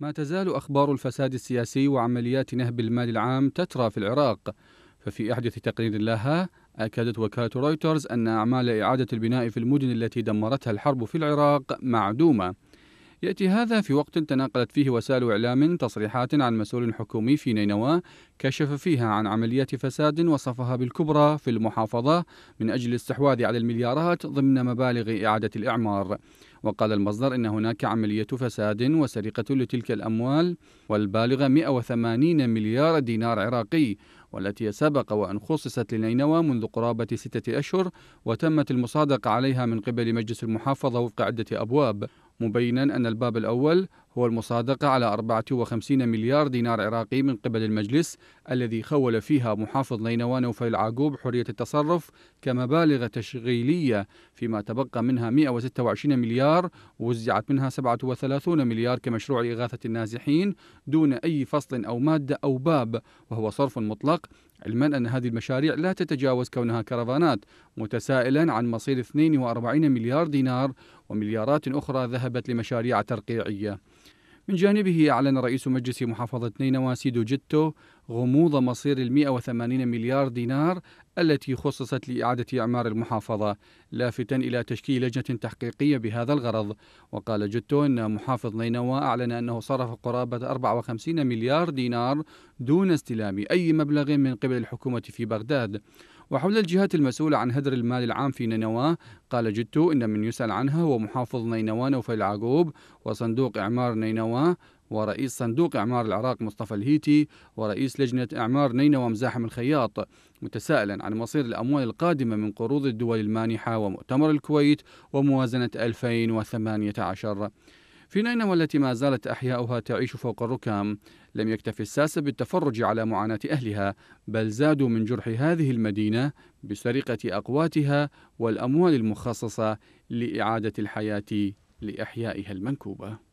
ما تزال أخبار الفساد السياسي وعمليات نهب المال العام تترى في العراق ففي أحدث تقرير لها أكدت وكالة رويترز أن أعمال إعادة البناء في المدن التي دمرتها الحرب في العراق معدومة يأتي هذا في وقت تناقلت فيه وسائل إعلام تصريحات عن مسؤول حكومي في نينوى كشف فيها عن عمليات فساد وصفها بالكبرى في المحافظة من أجل الاستحواذ على المليارات ضمن مبالغ إعادة الإعمار وقال المصدر إن هناك عملية فساد وسرقة لتلك الأموال والبالغة 180 مليار دينار عراقي والتي سبق وأن خصصت لنينوى منذ قرابة ستة أشهر وتمت المصادقة عليها من قبل مجلس المحافظة وفق عدة أبواب مبينا أن الباب الأول هو المصادقة على 54 مليار دينار عراقي من قبل المجلس الذي خول فيها محافظ نينوى نوفل العاقوب حرية التصرف كمبالغ تشغيلية فيما تبقى منها 126 مليار وزعت منها 37 مليار كمشروع إغاثة النازحين دون أي فصل أو مادة أو باب وهو صرف مطلق علما أن هذه المشاريع لا تتجاوز كونها كرفانات متسائلا عن مصير 42 مليار دينار ومليارات أخرى ذهبت لمشاريع ترقيعية من جانبه أعلن رئيس مجلس محافظة نينوى سيدو جيتو غموض مصير ال 180 مليار دينار التي خصصت لإعادة إعمار المحافظة لافتا إلى تشكيل لجنة تحقيقية بهذا الغرض وقال جتو أن محافظ نينوى أعلن أنه صرف قرابة 54 مليار دينار دون استلام أي مبلغ من قبل الحكومة في بغداد وحول الجهات المسؤولة عن هدر المال العام في نينوى قال جدتو إن من يسأل عنها هو محافظ نينوى نوفل العقوب وصندوق إعمار نينوى ورئيس صندوق إعمار العراق مصطفى الهيتي ورئيس لجنة إعمار نينوى مزاحم الخياط متسائلا عن مصير الأموال القادمة من قروض الدول المانحة ومؤتمر الكويت وموازنة 2018 في نينوى التي ما زالت أحياؤها تعيش فوق الركام لم يكتف الساسة بالتفرج على معاناة أهلها بل زادوا من جرح هذه المدينة بسرقة أقواتها والأموال المخصصة لإعادة الحياة لأحيائها المنكوبة